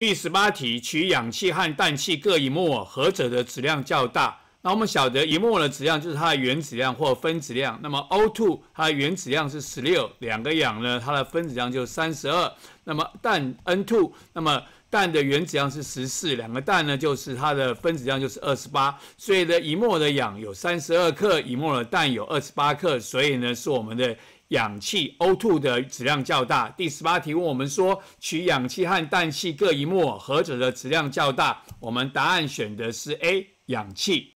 第十八题，取氧气和氮气各一摩，尔，何者的质量较大？那我们晓得一摩尔的质量就是它的原子量或分子量。那么 O2，它的原子量是十六，两个氧呢，它的分子量就三十二。那么氮 N2，那么。氮的原子量是十四，两个氮呢就是它的分子量就是二十八，所以呢一摩尔的氧有三十二克，一摩尔氮有二十八克，所以呢是我们的氧气 O2 的质量较大。第十八题问我们说，取氧气和氮气各一摩尔，何者的质量较大？我们答案选的是 A 氧气。